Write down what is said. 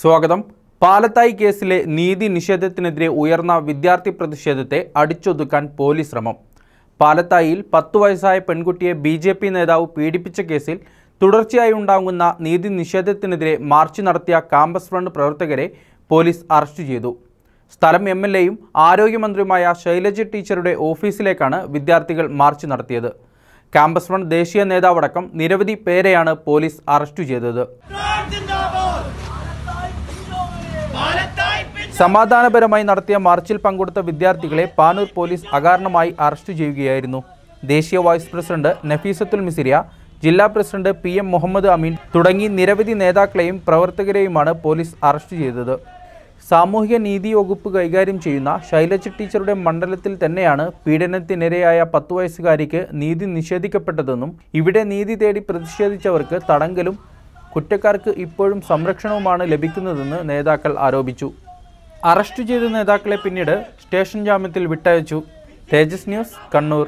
സ്വാഗതം പാലത്തായി കേസിലെ നീതി നിഷേധത്തിനെതിരെ ഉയർന്ന വിദ്യാർത്ഥി പ്രതിഷേധത്തെ അടിച്ചൊതുക്കാൻ പോലീസ് ശ്രമം പാലത്തായിൽ പത്തു വയസ്സായ പെൺകുട്ടിയെ ബി ജെ പി നേതാവ് പീഡിപ്പിച്ച കേസിൽ തുടർച്ചയായി ഉണ്ടാകുന്ന നീതി നിഷേധത്തിനെതിരെ മാർച്ച് നടത്തിയ കാമ്പസ് ഫ്രണ്ട് പ്രവർത്തകരെ പോലീസ് അറസ്റ്റ് ചെയ്തു സ്ഥലം എം എൽ എയും ആരോഗ്യമന്ത്രിയുമായ ശൈലജ ടീച്ചറുടെ ഓഫീസിലേക്കാണ് വിദ്യാർത്ഥികൾ മാർച്ച് നടത്തിയത് കാമ്പസ് ഫ്രണ്ട് ദേശീയ നേതാവടക്കം നിരവധി പേരെയാണ് പോലീസ് അറസ്റ്റ് ചെയ്തത് സമാധാനപരമായി നടത്തിയ മാർച്ചിൽ പങ്കെടുത്ത വിദ്യാർത്ഥികളെ പാനൂർ പോലീസ് അകാരണമായി അറസ്റ്റ് ചെയ്യുകയായിരുന്നു ദേശീയ വൈസ് പ്രസിഡന്റ് നഫീസത്തുൽ മിസിരിയ ജില്ലാ president P M Muhammad Ameen തുടങ്ങി നിരവധി നേതാക്കളെയും പ്രവർത്തകരെയുമാണ് പോലീസ് അറസ്റ്റ് ചെയ്തത് സാമൂഹിക നീതി വകുപ്പ് കൈകാര്യം ചെയ്യുന്ന ശൈലജ ടീച്ചറുടെ മണ്ഡലത്തിൽ തന്നെയാണ് പീഡനത്തിനിരയായ പത്തു വയസ്സുകാരിക്ക് നീതി നിഷേധിക്കപ്പെട്ടതെന്നും ഇവിടെ നീതി തേടി പ്രതിഷേധിച്ചവർക്ക് തടങ്കലും കുറ്റക്കാർക്ക് ഇപ്പോഴും സംരക്ഷണവുമാണ് ലഭിക്കുന്നതെന്ന് നേതാക്കൾ ആരോപിച്ചു അറസ്റ്റ് ചെയ്ത നേതാക്കളെ പിന്നീട് സ്റ്റേഷൻ ജാമ്യത്തിൽ വിട്ടയച്ചു തേജസ് ന്യൂസ് കണ്ണൂർ